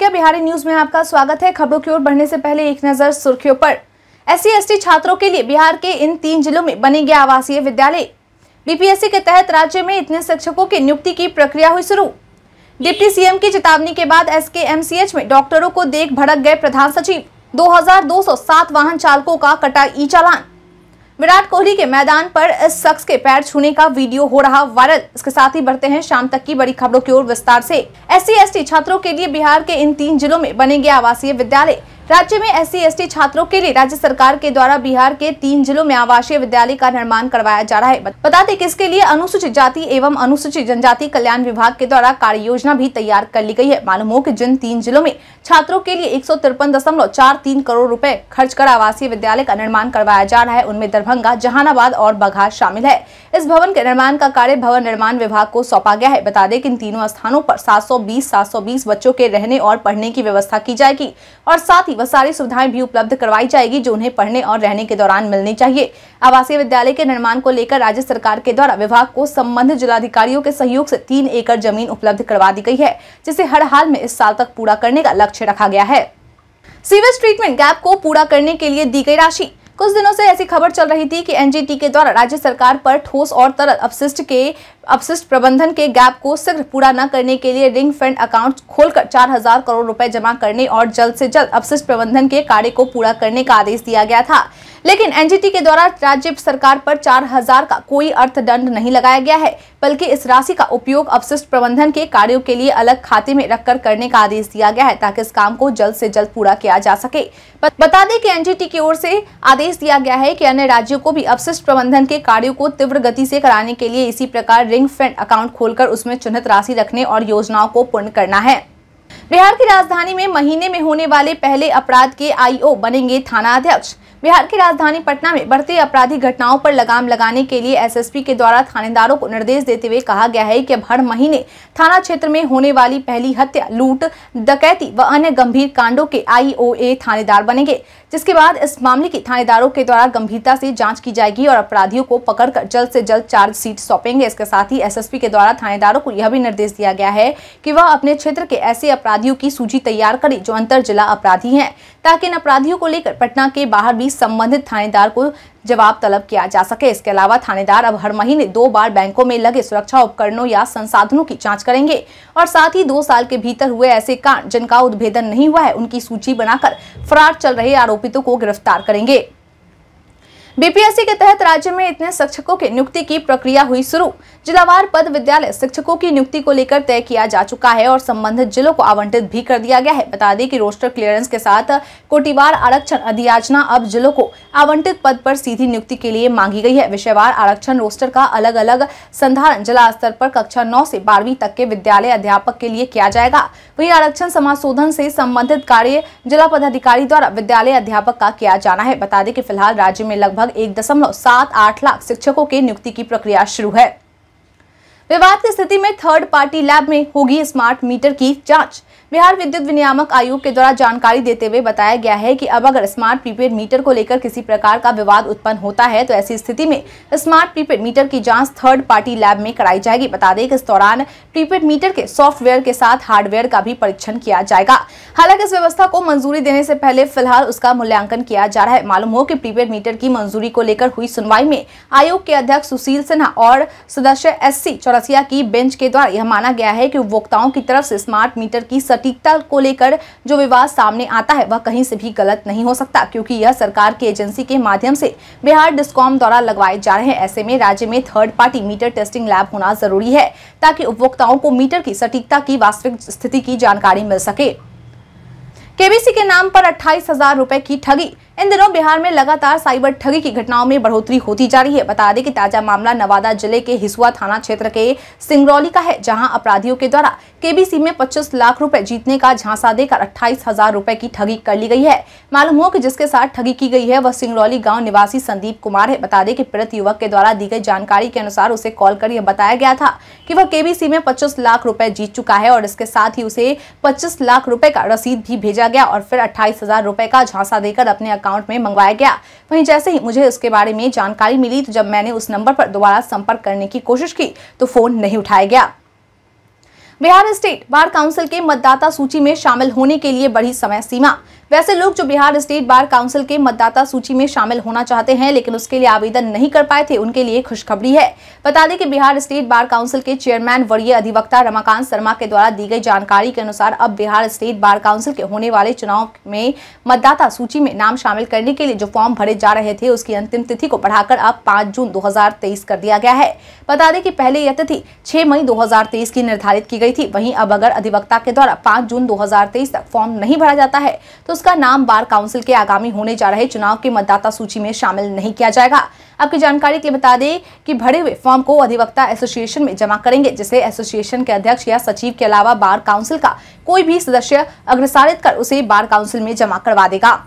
प्रज्ञा Bihari news में आपका स्वागत है खबरों की ओर बढ़ने से पहले एक नजर सुर्खियों पर एस सी छात्रों के लिए बिहार के इन तीन जिलों में बनेंगे आवासीय विद्यालय बीपीएससी के तहत राज्य में इतने शिक्षकों की नियुक्ति की प्रक्रिया हुई शुरू डिप्टी सीएम की चेतावनी के बाद एसकेएमसीएच में डॉक्टरों को देख भड़क गए प्रधान सचिव 2207 वाहन चालकों का कटा ई चालान विराट कोहली के मैदान पर इस शख्स के पैर छूने का वीडियो हो रहा वायरल इसके साथ ही बढ़ते हैं शाम तक की बड़ी खबरों की ओर विस्तार से एस सी छात्रों के लिए बिहार के इन तीन जिलों में बनेंगे आवासीय विद्यालय राज्य में एस सी छात्रों के लिए राज्य सरकार के द्वारा बिहार के तीन जिलों में आवासीय विद्यालय का निर्माण करवाया जा रहा है बता दें कि इसके लिए अनुसूचित जाति एवं अनुसूचित जनजाति कल्याण विभाग के द्वारा कार्य योजना भी तैयार कर ली गई है मालूम हो की जिन तीन जिलों में छात्रों के लिए एक करोड़ रूपए खर्च कर आवासीय विद्यालय का निर्माण करवाया जा रहा है उनमें दरभंगा जहानाबाद और बघा शामिल है इस भवन के निर्माण का कार्य भवन निर्माण विभाग को सौंपा गया है बता दें कि इन तीनों स्थानों पर 720 720 बच्चों के रहने और पढ़ने की व्यवस्था की जाएगी और साथ ही वह सारी सुविधाएं भी उपलब्ध करवाई जाएगी जो उन्हें पढ़ने और रहने के दौरान मिलनी चाहिए आवासीय विद्यालय के निर्माण को लेकर राज्य सरकार के द्वारा विभाग को संबंधित जिलाधिकारियों के सहयोग से तीन एकड़ जमीन उपलब्ध करवा दी गई है जिसे हर हाल में इस साल तक पूरा करने का लक्ष्य रखा गया है सीवेज ट्रीटमेंट गैप को पूरा करने के लिए दी गई राशि कुछ दिनों से ऐसी खबर चल रही थी कि एनजीटी के द्वारा राज्य सरकार पर ठोस और तरल अपशिष्ट के अपशिष्ट प्रबंधन के गैप को शीघ्र पूरा न करने के लिए रिंग फंड अकाउंट खोलकर हजार करोड़ रुपए जमा करने और जल्द से जल्द अपशिष्ट प्रबंधन के कार्य को पूरा करने का आदेश दिया गया था लेकिन एनजीटी के द्वारा राज्य सरकार पर हजार का कोई अर्थदंड नहीं लगाया गया है बल्कि इस राशि का उपयोग अपशिष्ट प्रबंधन के कार्यों के लिए अलग खाते में रखकर करने का आदेश दिया गया है ताकि इस काम को जल्द से जल्द पूरा किया जा सके बता दें कि एनजीटी की ओर से आदेश दिया गया है कि अन्य राज्यों को भी अपशिष्ट प्रबंधन के कार्यों को तीव्र गति से कराने के लिए इसी प्रकार रिंग फ्रेंड अकाउंट खोलकर उसमें चिन्हित राशि रखने और योजनाओं को पूर्ण करना है बिहार की राजधानी में महीने में होने वाले पहले अपराध के आईओ बनेंगे थाना अध्यक्ष बिहार की राजधानी पटना में बढ़ते अपराधी घटनाओं पर लगाम लगाने के लिए एसएसपी के द्वारा थानेदारों को निर्देश देते हुए कहा गया है कि अब हर महीने थाना क्षेत्र में होने वाली पहली हत्या लूट डकैती व अन्य गंभीर कांडों के आईओए थानेदार बनेंगे जिसके बाद इस मामले की थानेदारों के द्वारा गंभीरता से जांच की जाएगी और अपराधियों को पकड़कर जल्द से जल्द चार्जशीट सौंपेंगे इसके साथ ही एस के द्वारा थानेदारों को यह भी निर्देश दिया गया है कि वह अपने क्षेत्र के ऐसे अपराधी अपराधियों की सूची तैयार करे जो अंतर जिला अपराधी है ताकि इन अपराधियों को लेकर पटना के बाहर भी संबंधित थानेदार को जवाब तलब किया जा सके इसके अलावा थानेदार अब हर महीने दो बार बैंकों में लगे सुरक्षा उपकरणों या संसाधनों की जांच करेंगे और साथ ही दो साल के भीतर हुए ऐसे कांड जिनका उद्भेदन नहीं हुआ है उनकी सूची बनाकर फरार चल रहे आरोपितों को गिरफ्तार करेंगे बीपीएससी के तहत राज्य में इतने शिक्षकों की नियुक्ति की प्रक्रिया हुई शुरू जिलावार पद विद्यालय शिक्षकों की नियुक्ति को लेकर तय किया जा चुका है और संबंधित जिलों को आवंटित भी कर दिया गया है बता दें कि रोस्टर क्लियरेंस के साथ कोटिवार आरक्षण अधियाचना अब जिलों को आवंटित पद पर सीधी नियुक्ति के लिए मांगी गई है विषयवार आरक्षण रोस्टर का अलग अलग संधारण जिला स्तर पर कक्षा नौ से बारहवीं तक के विद्यालय अध्यापक के लिए किया जाएगा वही आरक्षण समाशोधन से संबंधित कार्य जिला पदाधिकारी द्वारा विद्यालय अध्यापक का किया जाना है बता दें कि फिलहाल राज्य में लगभग लगभग एक दशमलव सात आठ लाख शिक्षकों के नियुक्ति की प्रक्रिया शुरू है विवाद की स्थिति में थर्ड पार्टी लैब में होगी स्मार्ट मीटर की जांच बिहार विद्युत विनियामक आयोग के द्वारा जानकारी देते हुए बताया गया है कि अब अगर स्मार्ट प्रीपेड मीटर को लेकर किसी प्रकार का विवाद उत्पन्न होता है तो ऐसी स्थिति में स्मार्ट प्रीपेड मीटर की जांच थर्ड पार्टी लैब में कराई जाएगी बता दें कि इस दौरान प्रीपेड मीटर के सॉफ्टवेयर के साथ हार्डवेयर का भी परीक्षण किया जाएगा हालांकि इस व्यवस्था को मंजूरी देने से पहले फिलहाल उसका मूल्यांकन किया जा रहा है मालूम हो की प्रीपेड मीटर की मंजूरी को लेकर हुई सुनवाई में आयोग के अध्यक्ष सुशील सिन्हा और सदस्य एस सी चौरसिया की बेंच के द्वारा यह माना गया है की उपभोक्ताओं की तरफ से स्मार्ट मीटर की सटीकता को लेकर जो विवाद सामने आता है वह कहीं से भी गलत नहीं हो सकता क्योंकि यह सरकार की एजेंसी के माध्यम से बिहार डिस्कॉम द्वारा लगवाए जा रहे हैं ऐसे में राज्य में third party meter testing lab होना जरूरी है ताकि उपभोक्ताओं को मीटर की सटीकता की वास्तविक स्थिति की जानकारी मिल सके केबीसी के नाम पर अट्ठाईस हजार रूपए की ठगी इन दिनों बिहार में लगातार साइबर ठगी की घटनाओं में बढ़ोतरी होती जा रही है बता दें कि ताजा मामला नवादा जिले के हिसुआ थाना क्षेत्र के सिंगरौली का है जहां अपराधियों के द्वारा केबीसी में 25 लाख रुपए जीतने का झांसा देकर अट्ठाईस हजार रूपए की ठगी कर ली गई है मालूम हो कि जिसके साथ ठगी की गई है वह सिंगरौली गाँव निवासी संदीप कुमार है बता दें की पीड़ित युवक के द्वारा दी गई जानकारी के अनुसार उसे कॉल कर यह बताया गया था की वह केबीसी में पच्चीस लाख रूपए जीत चुका है और इसके साथ ही उसे पच्चीस लाख रूपये का रसीद भी भेजा गया और फिर अट्ठाईस हजार का झांसा देकर अपने अकाउंट में मंगवाया गया वहीं जैसे ही मुझे उसके बारे में जानकारी मिली तो जब मैंने उस नंबर पर दोबारा संपर्क करने की कोशिश की तो फोन नहीं उठाया गया बिहार स्टेट बार काउंसिल के मतदाता सूची में शामिल होने के लिए बढ़ी समय सीमा वैसे लोग जो बिहार स्टेट बार काउंसिल के मतदाता सूची में शामिल होना चाहते हैं लेकिन उसके लिए आवेदन नहीं कर पाए थे उनके लिए खुशखबरी है बता दें कि बिहार स्टेट बार काउंसिल के चेयरमैन वरीय अधिवक्ता रमाकांत शर्मा के द्वारा दी गई जानकारी के अनुसार अब बिहार स्टेट बार काउंसिल के होने वाले चुनाव में मतदाता सूची में नाम शामिल करने के लिए जो फॉर्म भरे जा रहे थे उसकी अंतिम तिथि को बढ़ाकर अब पाँच जून दो कर दिया गया है बता दें कि पहले यह तिथि छह मई दो की निर्धारित की गई थी वहीं अब अगर अधिवक्ता के द्वारा पांच जून दो तक फॉर्म नहीं भरा जाता है तो उसका नाम बार काउंसिल के आगामी होने जा रहे चुनाव के मतदाता सूची में शामिल नहीं किया जाएगा आपकी जानकारी के लिए बता दें कि भरे हुए फॉर्म को अधिवक्ता एसोसिएशन में जमा करेंगे जिसे एसोसिएशन के अध्यक्ष या सचिव के अलावा बार काउंसिल का कोई भी सदस्य अग्रसारित कर उसे बार काउंसिल में जमा करवा देगा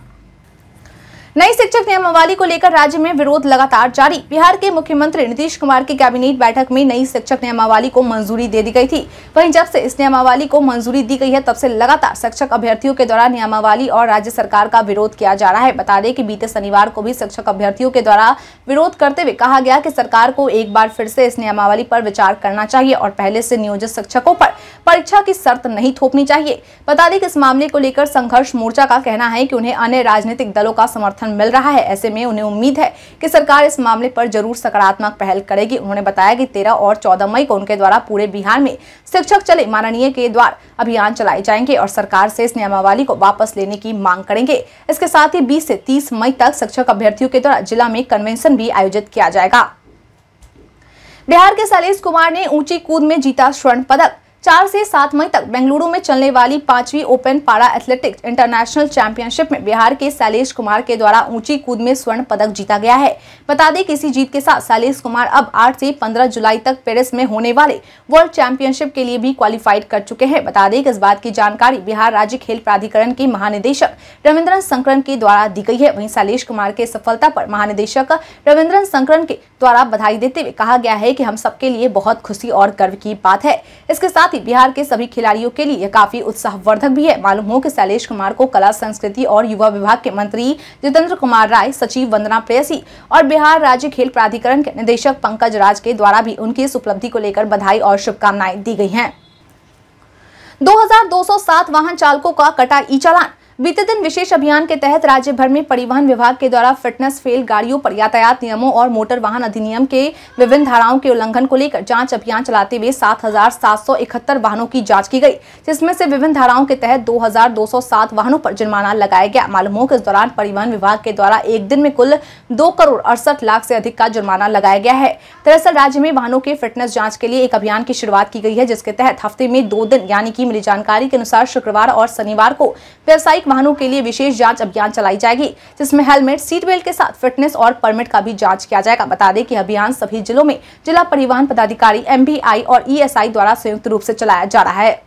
नई शिक्षक नियमावली को लेकर राज्य में विरोध लगातार जारी बिहार के मुख्यमंत्री नीतीश कुमार की कैबिनेट बैठक में नई शिक्षक नियमावली को मंजूरी दे दी गई थी वहीं जब से इस नियमावली को मंजूरी दी गई है तब से लगातार शिक्षक अभ्यर्थियों के द्वारा नियमावली और राज्य सरकार का विरोध किया जा रहा है बता दें की बीते शनिवार को भी शिक्षक अभ्यर्थियों के द्वारा विरोध करते हुए कहा गया की सरकार को एक बार फिर से इस नियमावली पर विचार करना चाहिए और पहले से नियोजित शिक्षकों पर परीक्षा की शर्त नहीं थोपनी चाहिए बता दें कि इस मामले को लेकर संघर्ष मोर्चा का कहना है की उन्हें अन्य राजनीतिक दलों का समर्थन समर्थन मिल रहा है ऐसे में उन्हें उम्मीद है कि सरकार इस मामले पर जरूर सकारात्मक पहल करेगी उन्होंने बताया कि तेरह और चौदह मई को उनके द्वारा पूरे बिहार में शिक्षक चले माननीय के द्वार अभियान चलाए जाएंगे और सरकार से इस नियमावली को वापस लेने की मांग करेंगे इसके साथ ही बीस से तीस मई तक शिक्षक अभ्यर्थियों के द्वारा जिला में कन्वेंशन भी आयोजित किया जाएगा बिहार के शैलेश कुमार ने ऊंची कूद में जीता स्वर्ण पदक चार से सात मई तक बेंगलुरु में चलने वाली पांचवी ओपन पारा एथलेटिक्स इंटरनेशनल चैंपियनशिप में बिहार के शैलेश कुमार के द्वारा ऊंची कूद में स्वर्ण पदक जीता गया है बता दें कि इसी जीत के साथ शैलेश कुमार अब 8 से 15 जुलाई तक पेरिस में होने वाले वर्ल्ड चैंपियनशिप के लिए भी क्वालिफाइड कर चुके हैं बता दें इस बात की जानकारी बिहार राज्य खेल प्राधिकरण के महानिदेशक रविन्द्र संकरण के द्वारा दी गई है वही शैलेश कुमार के सफलता पर महानिदेशक रविन्द्र संकरण के द्वारा बधाई देते हुए कहा गया है की हम सबके लिए बहुत खुशी और गर्व की बात है इसके साथ साथ ही बिहार के सभी खिलाड़ियों के लिए काफी उत्साहवर्धक भी है मालूम हो कि शैलेश कुमार को कला संस्कृति और युवा विभाग के मंत्री जितेंद्र कुमार राय सचिव वंदना प्रेसी और बिहार राज्य खेल प्राधिकरण के निदेशक पंकज राज के द्वारा भी उनकी इस उपलब्धि को लेकर बधाई और शुभकामनाएं दी गई है 2207 वाहन चालकों का कटा ई चालान बीते दिन विशेष अभियान के तहत राज्य भर में परिवहन विभाग के द्वारा फिटनेस फेल गाड़ियों पर यातायात नियमों और मोटर वाहन अधिनियम के विभिन्न धाराओं के उल्लंघन को लेकर जांच अभियान चलाते हुए 7,771 वाहनों की जांच की गई जिसमें से विभिन्न धाराओं के तहत 2,207 वाहनों पर जुर्माना लगाया गया मालूम हो कि इस दौरान परिवहन विभाग के द्वारा एक दिन में कुल दो करोड़ अड़सठ लाख से अधिक का जुर्माना लगाया गया है दरअसल राज्य में वाहनों के फिटनेस जाँच के लिए एक अभियान की शुरुआत की गई है जिसके तहत हफ्ते में दो दिन यानी की मिली जानकारी के अनुसार शुक्रवार और शनिवार को व्यवसायिक प्रत्येक वाहनों के लिए विशेष जांच अभियान चलाई जाएगी जिसमें हेलमेट सीट बेल्ट के साथ फिटनेस और परमिट का भी जांच किया जाएगा बता दें कि अभियान सभी जिलों में जिला परिवहन पदाधिकारी एम और ई द्वारा संयुक्त रूप ऐसी चलाया जा रहा है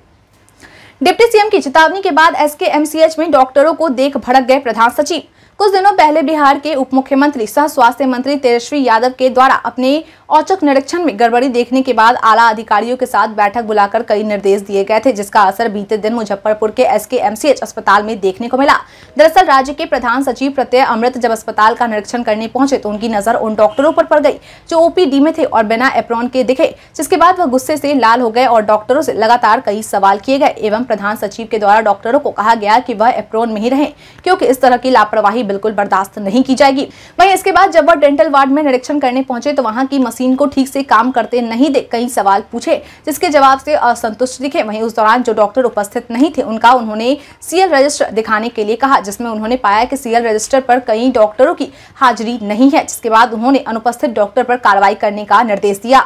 डिप्टी सीएम की चेतावनी के बाद एसकेएमसीएच में डॉक्टरों को देख भड़क गए प्रधान सचिव कुछ दिनों पहले बिहार के उप मुख्यमंत्री सह स्वास्थ्य मंत्री तेजस्वी यादव के द्वारा अपने औचक निरीक्षण में गड़बड़ी देखने के बाद आला अधिकारियों के साथ बैठक बुलाकर कई निर्देश दिए गए थे जिसका असर बीते दिन मुजफ्फरपुर के एसकेएमसीएच अस्पताल में देखने को मिला दरअसल राज्य के प्रधान सचिव प्रत्यय अमृत जब अस्पताल का निरीक्षण करने पहुंचे तो उनकी नजर उन डॉक्टरों पर पड़ गई जो ओपीडी में थे और बिना एप्रॉन के दिखे जिसके बाद वह गुस्से से लाल हो गए और डॉक्टरों से लगातार कई सवाल किए गए एवं प्रधान सचिव के द्वारा डॉक्टरों को कहा गया कि वह एप्रोन में ही रहें क्योंकि इस तरह की लापरवाही बिल्कुल बर्दाश्त नहीं की जाएगी वहीं इसके बाद जब वह डेंटल वार्ड में निरीक्षण करने पहुंचे तो वहां की मशीन को ठीक से काम करते नहीं देख कई सवाल पूछे जिसके जवाब से असंतुष्ट दिखे वहीं उस दौरान जो डॉक्टर उपस्थित नहीं थे उनका उन्होंने सीएल रजिस्टर दिखाने के लिए कहा जिसमें उन्होंने पाया कि सीएल रजिस्टर पर कई डॉक्टरों की हाजिरी नहीं है जिसके बाद उन्होंने अनुपस्थित डॉक्टर पर कार्रवाई करने का निर्देश दिया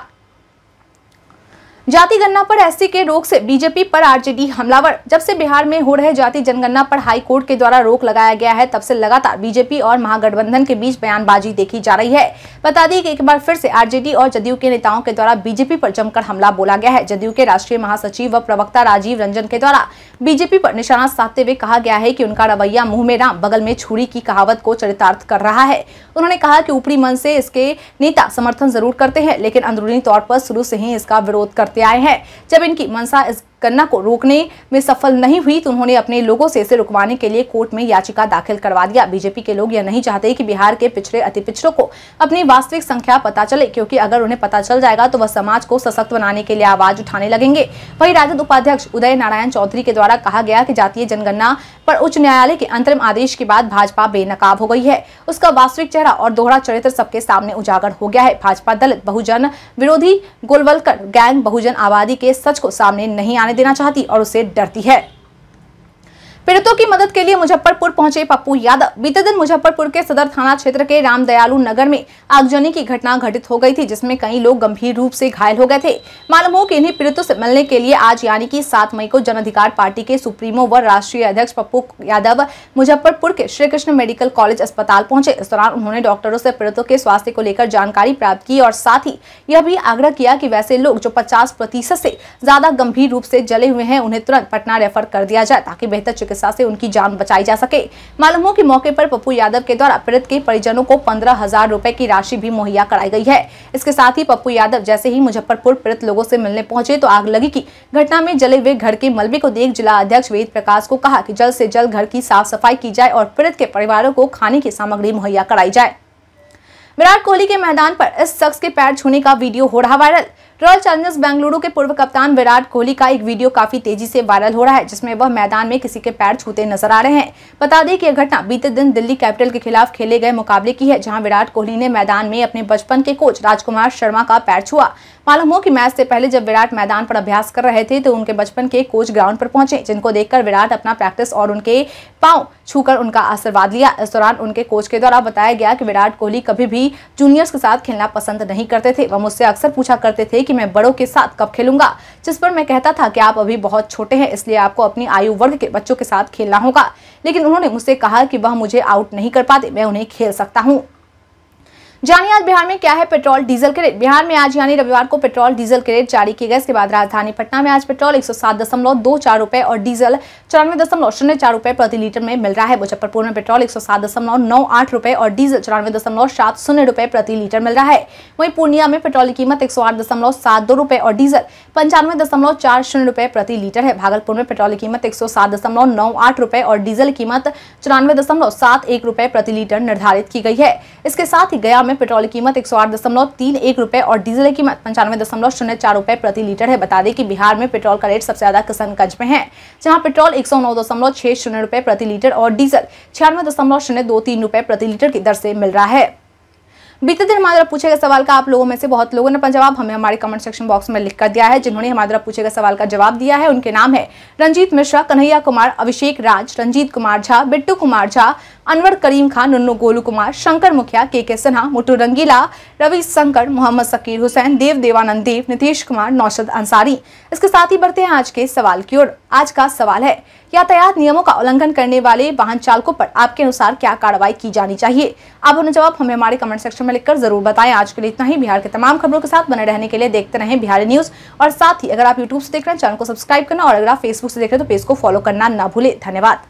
जाति गणना पर एससी के रोक से बीजेपी पर आरजेडी हमलावर जब से बिहार में हो रहे जाति जनगणना पर हाई कोर्ट के द्वारा रोक लगाया गया है तब से लगातार बीजेपी और महागठबंधन के बीच बयानबाजी देखी जा रही है बता दी कि एक बार फिर से आरजेडी और जदयू के नेताओं के द्वारा बीजेपी पर जमकर हमला बोला गया है जदयू के राष्ट्रीय महासचिव व प्रवक्ता राजीव रंजन के द्वारा बीजेपी पर निशाना साधते हुए कहा गया है की उनका रवैया मुंह में राम बगल में छुरी की कहावत को चरितार्थ कर रहा है उन्होंने कहा की ऊपरी मन से इसके नेता समर्थन जरूर करते हैं लेकिन अंदरूनी तौर पर शुरू से ही इसका विरोध करते आए हैं जब इनकी मनसा इस करना को रोकने में सफल नहीं हुई तो उन्होंने अपने लोगों से इसे रुकवाने के लिए कोर्ट में याचिका दाखिल करवा दिया बीजेपी के लोग यह नहीं चाहते कि बिहार के पिछड़े अति पिछड़ों को अपनी वास्तविक संख्या पता चले क्योंकि अगर उन्हें पता चल जाएगा तो वह समाज को सशक्त बनाने के लिए आवाज उठाने लगेंगे वही राजद उपाध्यक्ष उदय नारायण चौधरी के द्वारा कहा गया की जातीय जनगणना पर उच्च न्यायालय के अंतरिम आदेश के बाद भाजपा बेनकाब हो गई है उसका वास्तविक चेहरा और दोहरा चरित्र सबके सामने उजागर हो गया है भाजपा दलित बहुजन विरोधी गोलवलकर गैंग बहुजन आबादी के सच को सामने नहीं आने जाने देना चाहती और उसे डरती है पीड़ितों की मदद के लिए मुजफ्फरपुर पहुंचे पप्पू यादव बीते दिन मुजफ्फरपुर के सदर थाना क्षेत्र के रामदयालु नगर में आगजनी की घटना घटित हो गई थी जिसमें कई लोग गंभीर रूप से घायल हो गए थे मालूम हो कि इन्हीं पीड़ितों से मिलने के लिए आज यानी कि सात मई को जन अधिकार पार्टी के सुप्रीमो व राष्ट्रीय अध्यक्ष पप्पू यादव मुजफ्फरपुर के श्री कृष्ण मेडिकल कॉलेज अस्पताल पहुंचे इस दौरान उन्होंने डॉक्टरों से पीड़ितों के स्वास्थ्य को लेकर जानकारी प्राप्त की और साथ ही यह भी आग्रह किया कि वैसे लोग जो पचास प्रतिशत से ज्यादा गंभीर रूप से जले हुए हैं उन्हें तुरंत पटना रेफर कर दिया जाए ताकि बेहतर चिकित्सा हिंसा से उनकी जान बचाई जा सके मालूम हो कि मौके पर पप्पू यादव के द्वारा पीड़ित के परिजनों को पंद्रह हजार रूपए की राशि भी मुहैया कराई गई है इसके साथ ही पप्पू यादव जैसे ही मुजफ्फरपुर पीड़ित लोगों से मिलने पहुंचे तो आग लगी की घटना में जले हुए घर के मलबे को देख जिला अध्यक्ष वेद प्रकाश को कहा की जल्द ऐसी जल्द घर की साफ सफाई की जाए और पीड़ित के परिवारों को खाने की सामग्री मुहैया कराई जाए विराट कोहली के मैदान पर इस शख्स के पैर छूने का वीडियो हो रहा वायरल रॉयल चैलेंजर्स बेंगलुरु के पूर्व कप्तान विराट कोहली का एक वीडियो काफी तेजी से वायरल हो रहा है जिसमें वह मैदान में किसी के पैर छूते नजर आ रहे हैं बता दें कि यह घटना बीते दिन दिल्ली कैपिटल के खिलाफ खेले गए मुकाबले की है जहां विराट कोहली ने मैदान में अपने बचपन के कोच राजकुमार शर्मा का पैर छुआ मालूम हो कि मैच से पहले जब विराट मैदान पर अभ्यास कर रहे थे तो उनके बचपन के कोच ग्राउंड पर पहुंचे जिनको देखकर विराट अपना प्रैक्टिस और उनके पाँव छूकर उनका आशीर्वाद लिया इस दौरान उनके कोच के द्वारा बताया गया कि विराट कोहली कभी भी जूनियर्स के साथ खेलना पसंद नहीं करते थे वह मुझसे अक्सर पूछा करते थे कि मैं बड़ों के साथ कब खेलूंगा जिस पर मैं कहता था कि आप अभी बहुत छोटे हैं इसलिए आपको अपनी आयु वर्ग के बच्चों के साथ खेलना होगा लेकिन उन्होंने मुझसे कहा कि वह मुझे आउट नहीं कर पाते मैं उन्हें खेल सकता हूँ जानिए आज बिहार में क्या है पेट्रोल डीजल के रेट बिहार में आज यानी रविवार को पेट्रोल डीजल के रेट जारी किए गए इसके बाद राजधानी पटना में आज पेट्रोल एक सौ और डीजल चौरानवे दशमलव शून्य चार रुपए प्रति लीटर में मिल रहा है मुजफ्फरपुर में पेट्रोल एक सौ और डीजल चौरानवे दशमलव सात शून्य रुपए प्रति लीटर मिल रहा है वहीं पूर्णिया में पेट्रोल की कीमत एक सौ और डीजल पंचानवे दशमलव चार शून्य रुपए प्रति लीटर है भागलपुर में पेट्रोल की कीमत एक रुपए और डीजल कीमत चौरानवे दशमलव सात एक रुपए प्रति लीटर निर्धारित की गई है इसके साथ ही गया में पेट्रोल की कीमत एक सौ आठ दशमलव तीन एक रुपए और डीजल की कीमत पंचानवे दशमलव शून्य चार रुपए प्रति लीटर है बता दें कि बिहार में पेट्रोल का रेट सबसे ज़्यादा किशनगंज में है जहाँ पेट्रोल एक सौ नौ दशमलव छह शून्य रुपए प्रति लीटर और डीजल छियानवे दशमलव शून्य दो तीन रुपए प्रति लीटर की दर से मिल रहा है बीते दिन हमारे द्वारा पूछे गए सवाल का आप लोगों में से बहुत लोगों ने अपना जवाब हमें हमारे कमेंट सेक्शन बॉक्स में लिख कर दिया है जिन्होंने हमारे पूछे गए सवाल का जवाब दिया है उनके नाम है रंजीत मिश्रा कन्हैया कुमार अभिषेक राज रंजीत कुमार झा बिट्टू कुमार झा अनवर करीम खान नुन्नू गोलू कुमार शंकर मुखिया के के सिन्हा मुटू रंगीला रवि शंकर मोहम्मद सकीर हुसैन देव देवानंद देव नीतीश कुमार नौशद अंसारी इसके साथ ही बढ़ते हैं आज के सवाल की ओर आज का सवाल है यातायात नियमों का उल्लंघन करने वाले वाहन चालकों पर आपके अनुसार क्या कार्रवाई की जानी चाहिए आप अपना जवाब हमें हमारे कमेंट सेक्शन में लिखकर जरूर बताएं आज के लिए इतना ही बिहार के तमाम खबरों के साथ बने रहने के लिए देखते रहें बिहारी न्यूज और साथ ही अगर आप यूट्यूब से देख रहे हैं चैनल को सब्सक्राइब करना और अगर आप फेसबुक से देख रहे हैं तो पेज को फॉलो करना ना भूले धन्यवाद